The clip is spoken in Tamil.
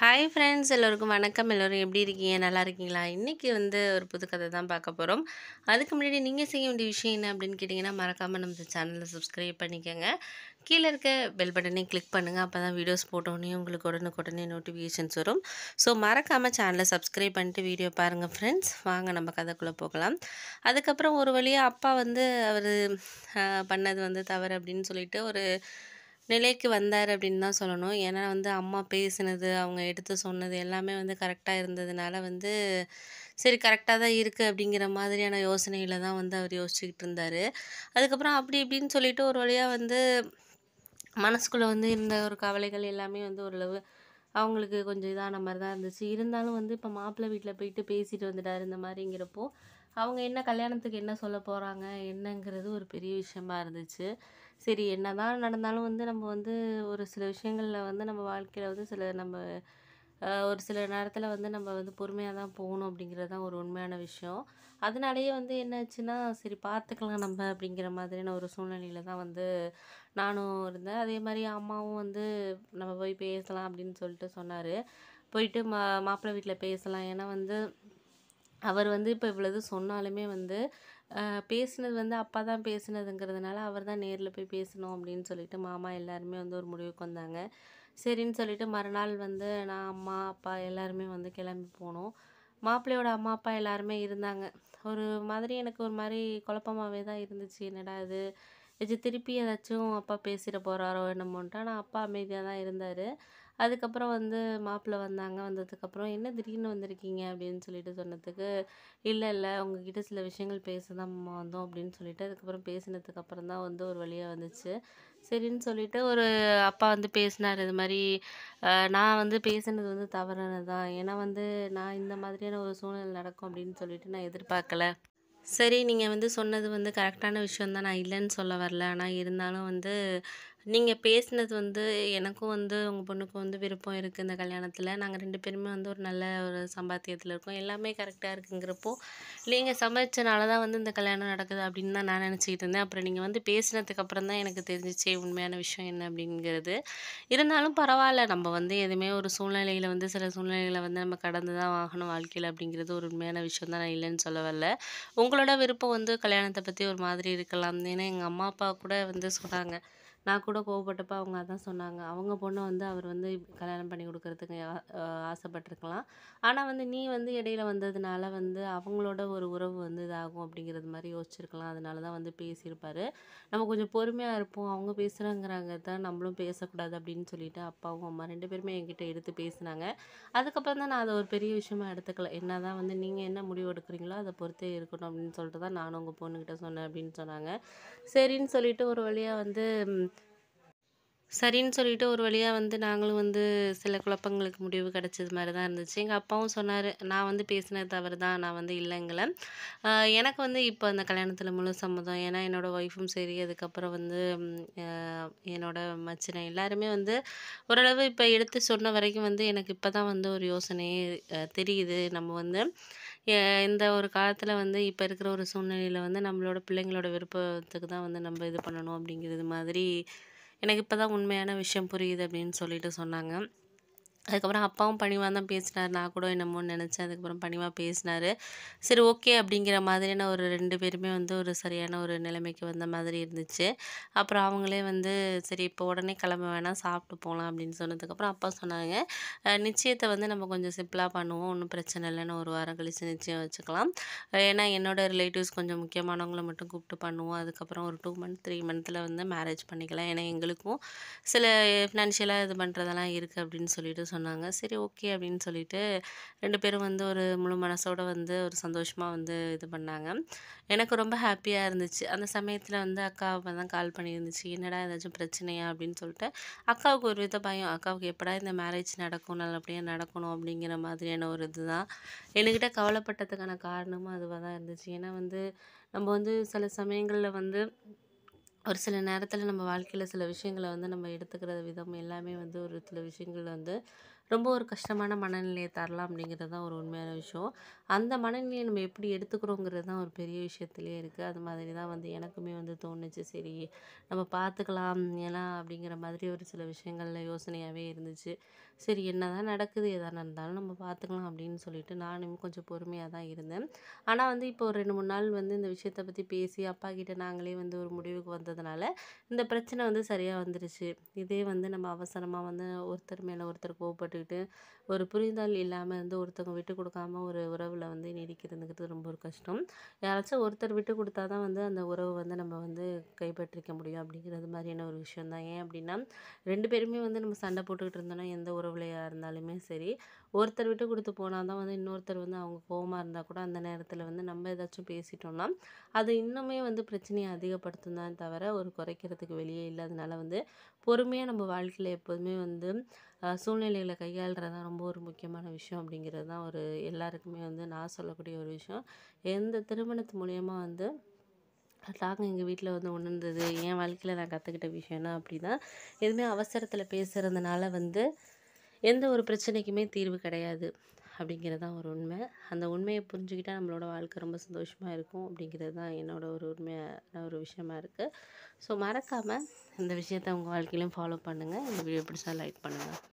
ஹாய் ஃப்ரெண்ட்ஸ் எல்லோருக்கும் வணக்கம் எல்லோரும் எப்படி இருக்கீங்க நல்லா இருக்கீங்களா இன்றைக்கி வந்து ஒரு புது கதை தான் பார்க்க போகிறோம் அதுக்கு முன்னாடி நீங்கள் செய்ய வேண்டிய விஷயம் என்ன அப்படின்னு கேட்டிங்கன்னா மறக்காமல் நம்ம சேனலை சப்ஸ்கிரைப் பண்ணிக்கோங்க கீழே இருக்க பெல் பட்டனே கிளிக் பண்ணுங்கள் அப்போ தான் வீடியோஸ் போட்டோடனே உங்களுக்கு உடனுக்குடனே நோட்டிஃபிகேஷன்ஸ் வரும் ஸோ மறக்காமல் சேனலை சப்ஸ்கிரைப் பண்ணிட்டு வீடியோ பாருங்கள் ஃப்ரெண்ட்ஸ் வாங்க நம்ம கதைக்குள்ளே போகலாம் அதுக்கப்புறம் ஒரு வழியாக அப்பா வந்து அவர் பண்ணது வந்து தவறு அப்படின்னு சொல்லிட்டு ஒரு நிலைக்கு வந்தார் அப்படின்னு தான் சொல்லணும் ஏன்னா வந்து அம்மா பேசினது அவங்க எடுத்து சொன்னது எல்லாமே வந்து கரெக்டாக இருந்ததுனால வந்து சரி கரெக்டாக தான் இருக்குது அப்படிங்கிற மாதிரியான யோசனையில் தான் வந்து அவர் யோசிச்சுக்கிட்டு இருந்தார் அதுக்கப்புறம் அப்படி இப்படின்னு சொல்லிட்டு ஒரு வழியாக வந்து மனசுக்குள்ளே வந்து இருந்த ஒரு கவலைகள் எல்லாமே வந்து ஓரளவு அவங்களுக்கு கொஞ்சம் இதான மாதிரி தான் இருந்துச்சு இருந்தாலும் வந்து இப்போ மாப்பிள்ளை வீட்டில் போயிட்டு பேசிட்டு வந்துட்டார் இந்த மாதிரிங்கிறப்போ அவங்க என்ன கல்யாணத்துக்கு என்ன சொல்ல போகிறாங்க என்னங்கிறது ஒரு பெரிய விஷயமா இருந்துச்சு சரி என்ன தான் நடந்தாலும் வந்து நம்ம வந்து ஒரு சில விஷயங்களில் வந்து நம்ம வாழ்க்கையில் வந்து சில நம்ம ஒரு சில நேரத்தில் வந்து நம்ம வந்து பொறுமையாக தான் போகணும் அப்படிங்கிறது தான் ஒரு உண்மையான விஷயம் அதனாலேயே வந்து என்னாச்சுன்னா சரி பார்த்துக்கலாம் நம்ம அப்படிங்கிற மாதிரியான ஒரு சூழ்நிலையில் தான் வந்து நானும் இருந்தேன் அதே மாதிரி அம்மாவும் வந்து நம்ம போய் பேசலாம் அப்படின்னு சொல்லிட்டு சொன்னார் போயிட்டு மா மாப்பிள்ளை வீட்டில் பேசலாம் ஏன்னா வந்து அவர் வந்து இப்போ இவ்வளவு சொன்னாலுமே வந்து பேசினது வந்து அப்பா தான் பேசினதுங்கிறதுனால அவர் தான் நேரில் போய் பேசணும் அப்படின்னு சொல்லிட்டு மாமா எல்லாருமே வந்து ஒரு முடிவுக்கு வந்தாங்க சரின்னு சொல்லிட்டு மறுநாள் வந்து நான் அம்மா அப்பா எல்லாருமே வந்து கிளம்பி போனோம் மாப்பிள்ளையோட அம்மா அப்பா எல்லாருமே இருந்தாங்க ஒரு மாதிரி எனக்கு ஒரு மாதிரி குழப்பமாகவே தான் இருந்துச்சு என்னடா இது இது திருப்பி ஏதாச்சும் அப்பா பேசிட போகிறாரோ என்னமோன்ட்டு ஆனால் அப்பா அமைதியாக தான் இருந்தார் அதுக்கப்புறம் வந்து மாப்பிள்ளை வந்தாங்க வந்ததுக்கப்புறம் என்ன திடீர்னு வந்திருக்கீங்க அப்படின்னு சொல்லிட்டு சொன்னதுக்கு இல்லை இல்லை உங்ககிட்ட சில விஷயங்கள் பேச தான் வந்தோம் அப்படின்னு சொல்லிட்டு அதுக்கப்புறம் பேசினதுக்கப்புறம் தான் வந்து ஒரு வழியாக வந்துச்சு சரின்னு சொல்லிட்டு ஒரு அப்பா வந்து பேசினார் இது மாதிரி நான் வந்து பேசினது வந்து தவறானது தான் ஏன்னா வந்து நான் இந்த மாதிரியான ஒரு சூழ்நிலை நடக்கும் அப்படின்னு சொல்லிட்டு நான் எதிர்பார்க்கல சரி நீங்கள் வந்து சொன்னது வந்து கரெக்டான விஷயம் தான் நான் இல்லைன்னு சொல்ல வரல ஆனால் இருந்தாலும் வந்து நீங்கள் பேசினது வந்து எனக்கும் வந்து உங்கள் பொண்ணுக்கும் வந்து விருப்பம் இருக்குது இந்த கல்யாணத்தில் நாங்கள் ரெண்டு பேருமே வந்து ஒரு நல்ல ஒரு சம்பாத்தியத்தில் இருக்கோம் எல்லாமே கரெக்டாக இருக்குங்கிறப்போ நீங்கள் சம்பாதிச்சனால தான் வந்து இந்த கல்யாணம் நடக்குது அப்படின்னு தான் நான் நினச்சிக்கிட்டு இருந்தேன் அப்புறம் நீங்கள் வந்து பேசினதுக்கப்புறம் தான் எனக்கு தெரிஞ்சிச்சே உண்மையான விஷயம் என்ன அப்படிங்கிறது இருந்தாலும் பரவாயில்ல நம்ம வந்து எதுவுமே ஒரு சூழ்நிலையில் வந்து சில சூழ்நிலைகளை வந்து நம்ம கடந்து தான் ஆகணும் வாழ்க்கையில் அப்படிங்கிறது ஒரு உண்மையான விஷயம் தான் நான் இல்லைன்னு சொல்ல வரல உங்களோட விருப்பம் வந்து கல்யாணத்தை பற்றி ஒரு மாதிரி இருக்கலாம் ஏன்னா எங்கள் அம்மா அப்பா கூட வந்து சொன்னாங்க நான் கூட கோவப்பட்டப்ப அவங்க அதான் சொன்னாங்க அவங்க பொண்ணை வந்து அவர் வந்து கல்யாணம் பண்ணி கொடுக்குறதுக்கு ஆசைப்பட்டிருக்கலாம் ஆனால் வந்து நீ வந்து இடையில வந்ததுனால வந்து அவங்களோட ஒரு உறவு வந்து இதாகும் அப்படிங்கிறது மாதிரி யோசிச்சிருக்கலாம் அதனால தான் வந்து பேசியிருப்பார் நம்ம கொஞ்சம் பொறுமையாக இருப்போம் அவங்க பேசுகிறாங்கிறாங்க தான் நம்மளும் பேசக்கூடாது அப்படின்னு சொல்லிட்டு அப்பாவும் அம்மா ரெண்டு பேருமே என்கிட்ட எடுத்து பேசினாங்க அதுக்கப்புறம் தான் நான் அதை ஒரு பெரிய விஷயமா எடுத்துக்கல என்ன தான் வந்து நீங்கள் என்ன முடிவு எடுக்கிறீங்களோ அதை பொறுத்தே இருக்கணும் அப்படின்னு சொல்லிட்டு தான் நானும் உங்கள் பொண்ணுக்கிட்ட சொன்னேன் அப்படின்னு சொன்னாங்க சரின்னு சொல்லிட்டு ஒரு வழியாக வந்து சரின்னு சொல்லிட்டு ஒரு வழியாக வந்து நாங்களும் வந்து சில குழப்பங்களுக்கு முடிவு கிடச்சது மாதிரி தான் இருந்துச்சு எங்கள் அப்பாவும் சொன்னார் நான் வந்து பேசினது தவறு தான் நான் வந்து இல்லைங்கல எனக்கு வந்து இப்போ அந்த கல்யாணத்தில் முழு சம்மதம் ஏன்னா என்னோடய ஒய்ஃபும் சரி அதுக்கப்புறம் வந்து என்னோடய மச்சினை எல்லாருமே வந்து ஓரளவு இப்போ எடுத்து சொன்ன வரைக்கும் வந்து எனக்கு இப்போ தான் வந்து ஒரு யோசனையே தெரியுது நம்ம வந்து இந்த ஒரு காலத்தில் வந்து இப்போ இருக்கிற ஒரு சூழ்நிலையில் வந்து நம்மளோட பிள்ளைங்களோட விருப்பத்துக்கு தான் வந்து நம்ம இது பண்ணணும் அப்படிங்கிறது மாதிரி எனக்கு இப்போ தான் உண்மையான விஷயம் புரியுது அப்படின்னு சொல்லிட்டு சொன்னாங்க அதுக்கப்புறம் அப்பாவும் பணிவாக தான் பேசினார் நான் கூட என்னமோ நினச்சேன் அதுக்கப்புறம் பணிவாக பேசினார் சரி ஓகே அப்படிங்கிற மாதிரியான ஒரு ரெண்டு பேருமே வந்து ஒரு சரியான ஒரு நிலைமைக்கு வந்த மாதிரி இருந்துச்சு அப்புறம் அவங்களே வந்து சரி இப்போ உடனே கிளம்ப வேணாம் சாப்பிட்டு போகலாம் அப்படின்னு சொன்னதுக்கப்புறம் அப்பா சொன்னாங்க நிச்சயத்தை வந்து நம்ம கொஞ்சம் சிம்பிளாக பண்ணுவோம் ஒன்றும் பிரச்சனை இல்லைன்னு ஒரு வாரம் கழித்து நிச்சயம் வச்சுக்கலாம் ஏன்னா என்னோடய ரிலேட்டிவ்ஸ் கொஞ்சம் முக்கியமானவங்கள மட்டும் கூப்பிட்டு பண்ணுவோம் அதுக்கப்புறம் ஒரு டூ மந்த் த்ரீ மந்த்தில் வந்து மேரேஜ் பண்ணிக்கலாம் ஏன்னா எங்களுக்கும் சில ஃபினான்ஷியலாக இது பண்ணுறதெல்லாம் இருக்குது அப்படின்னு சொல்லிட்டு சொன்னாங்க சரி ஓகே அப்படின்னு சொல்லிட்டு ரெண்டு பேரும் வந்து ஒரு முழு மனசோட வந்து ஒரு சந்தோஷமாக வந்து இது பண்ணாங்க எனக்கு ரொம்ப ஹாப்பியாக இருந்துச்சு அந்த சமயத்தில் வந்து அக்காவை தான் கால் பண்ணியிருந்துச்சு என்னடா ஏதாச்சும் பிரச்சனையா அப்படின்னு சொல்லிட்டு அக்காவுக்கு ஒரு வித பயம் அக்காவுக்கு எப்படா இந்த மேரேஜ் நடக்கும் நல்லபடியாக நடக்கணும் அப்படிங்கிற மாதிரியான ஒரு இதுதான் என்கிட்ட கவலைப்பட்டதுக்கான காரணமும் அதுவாக தான் இருந்துச்சு ஏன்னா வந்து நம்ம வந்து சில சமயங்களில் வந்து ஒரு சில நேரத்தில் நம்ம வாழ்க்கையில் சில விஷயங்களை வந்து நம்ம எடுத்துக்கிற விதம் எல்லாமே வந்து ஒரு சில விஷயங்கள் வந்து ரொம்ப ஒரு கஷ்டமான மனநிலையை தரலாம் அப்படிங்கிறது தான் ஒரு உண்மையான விஷயம் அந்த மனநிலையை நம்ம எப்படி எடுத்துக்கிறோங்கிறது தான் ஒரு பெரிய விஷயத்துலேயே இருக்குது அது மாதிரி தான் வந்து எனக்குமே வந்து தோணுச்சு சரி நம்ம பார்த்துக்கலாம் ஏன்னா அப்படிங்கிற மாதிரி ஒரு சில விஷயங்களில் யோசனையாகவே இருந்துச்சு சரி என்ன தான் நடக்குது எதாக இருந்தாலும் நம்ம பார்த்துக்கலாம் அப்படின்னு சொல்லிட்டு நானும் கொஞ்சம் பொறுமையாக தான் இருந்தேன் ஆனால் வந்து இப்போ ஒரு ரெண்டு மூணு நாள் வந்து இந்த விஷயத்தை பற்றி பேசி அப்பா கிட்டே நாங்களே வந்து ஒரு முடிவுக்கு வந்ததுனால இந்த பிரச்சனை வந்து சரியாக வந்துருச்சு இதே வந்து நம்ம அவசரமாக வந்து ஒருத்தர் மேலே ஒருத்தர் கோவப்பட்டு போட்டுக்கிட்டு ஒரு புரிதல் இல்லாமல் இருந்து ஒருத்தவங்க விட்டு கொடுக்காம ஒரு உறவில் வந்து நீடிக்கிறதுங்கிறது ரொம்ப ஒரு கஷ்டம் யாராச்சும் ஒருத்தர் விட்டு கொடுத்தா தான் வந்து அந்த உறவு வந்து நம்ம வந்து கைப்பற்றிக்க முடியும் அப்படிங்கிறது மாதிரியான ஒரு விஷயம் தான் ஏன் அப்படின்னா ரெண்டு பேருமே வந்து நம்ம சண்டை போட்டுக்கிட்டு இருந்தோம்னா எந்த உறவுலையாக இருந்தாலுமே சரி ஒருத்தர் விட்டு கொடுத்து போனால் தான் வந்து இன்னொருத்தர் வந்து அவங்க கோபமாக இருந்தால் கூட அந்த நேரத்தில் வந்து நம்ம ஏதாச்சும் பேசிட்டோம்னா அது இன்னுமே வந்து பிரச்சனையை அதிகப்படுத்தும் தான் தவிர ஒரு குறைக்கிறதுக்கு வெளியே இல்லாதனால வந்து பொறுமையாக நம்ம வாழ்க்கையில் எப்போதுமே வந்து சூழ்நிலைகளை கையாளுறதான் ரொம்ப ரொம்ப ஒரு முக்கியமான விஷயம் அப்படிங்கிறது தான் ஒரு எல்லாருக்குமே வந்து நான் சொல்லக்கூடிய ஒரு விஷயம் எந்த திருமணத்து மூலயமா வந்து நாங்கள் எங்கள் வீட்டில் வந்து உணர்ந்தது என் வாழ்க்கையில் நான் கற்றுக்கிட்ட விஷயம்னா அப்படின்னா எதுவுமே அவசரத்தில் பேசுகிறதுனால வந்து எந்த ஒரு பிரச்சனைக்குமே தீர்வு கிடையாது அப்படிங்கிறது தான் ஒரு உண்மை அந்த உண்மையை புரிஞ்சுக்கிட்டால் நம்மளோட வாழ்க்கை ரொம்ப சந்தோஷமாக இருக்கும் அப்படிங்கிறது தான் என்னோட ஒரு உண்மையான ஒரு விஷயமா இருக்குது ஸோ மறக்காமல் இந்த விஷயத்தை உங்கள் வாழ்க்கையிலும் ஃபாலோ பண்ணுங்கள் இந்த வீடியோ பிடிச்சா லைக் பண்ணுங்கள்